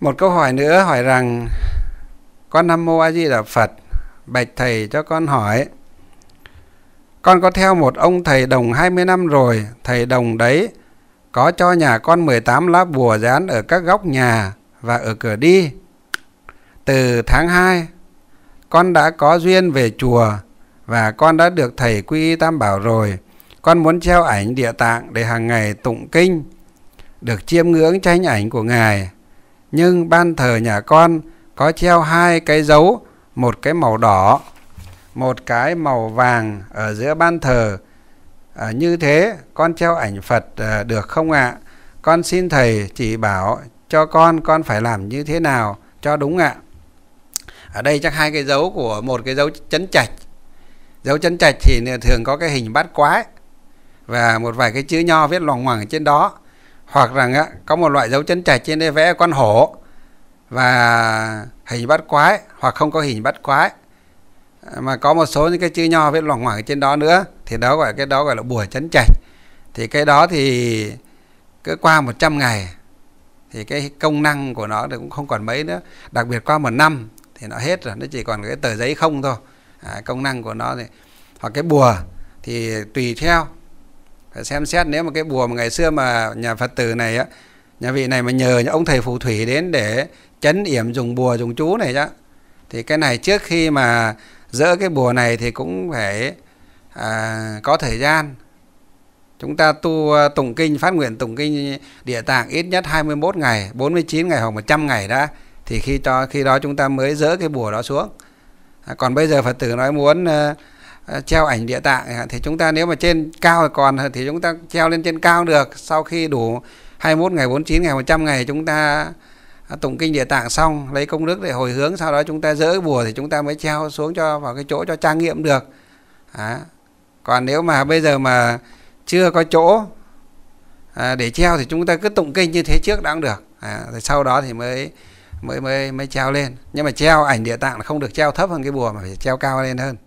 Một câu hỏi nữa hỏi rằng con Nam Mô A Di Đà Phật bạch thầy cho con hỏi con có theo một ông thầy đồng 20 năm rồi, thầy đồng đấy có cho nhà con 18 lá bùa dán ở các góc nhà và ở cửa đi. Từ tháng 2, con đã có duyên về chùa và con đã được thầy quy tam bảo rồi. Con muốn treo ảnh địa tạng để hàng ngày tụng kinh, được chiêm ngưỡng tranh ảnh của Ngài nhưng ban thờ nhà con có treo hai cái dấu một cái màu đỏ một cái màu vàng ở giữa ban thờ à, như thế con treo ảnh phật à, được không ạ à? con xin thầy chỉ bảo cho con con phải làm như thế nào cho đúng ạ à. ở đây chắc hai cái dấu của một cái dấu chấn trạch dấu chấn trạch thì thường có cái hình bát quái và một vài cái chữ nho viết loằng ngoằng ở trên đó hoặc rằng á, có một loại dấu chân trạch trên đây vẽ con hổ và hình bắt quái hoặc không có hình bắt quái mà có một số những cái chữ nho viết loằng ngoằng trên đó nữa thì đó gọi cái đó gọi là bùa chấn trạch thì cái đó thì cứ qua 100 ngày thì cái công năng của nó thì cũng không còn mấy nữa đặc biệt qua một năm thì nó hết rồi nó chỉ còn cái tờ giấy không thôi à, công năng của nó thì hoặc cái bùa thì tùy theo phải xem xét nếu mà cái bùa mà ngày xưa mà nhà phật tử này á nhà vị này mà nhờ ông thầy phù thủy đến để chấn yểm dùng bùa dùng chú này chứ thì cái này trước khi mà dỡ cái bùa này thì cũng phải à, có thời gian chúng ta tu à, tụng kinh phát nguyện tụng kinh địa tạng ít nhất 21 ngày 49 ngày hoặc 100 ngày đã thì khi cho khi đó chúng ta mới dỡ cái bùa đó xuống à, còn bây giờ phật tử nói muốn uh, Ờ, treo ảnh địa tạng thì chúng ta nếu mà trên cao còn thì chúng ta treo lên trên cao được sau khi đủ 21 ngày 49 ngày 100 ngày chúng ta à, tụng kinh địa tạng xong lấy công đức để hồi hướng sau đó chúng ta dỡ bùa thì chúng ta mới treo xuống cho vào cái chỗ cho trang nghiệm được à. còn nếu mà bây giờ mà chưa có chỗ à, để treo thì chúng ta cứ tụng kinh như thế trước đã cũng được à, rồi sau đó thì mới mới mới mới treo lên nhưng mà treo ảnh địa tạng không được treo thấp hơn cái bùa mà phải treo cao lên hơn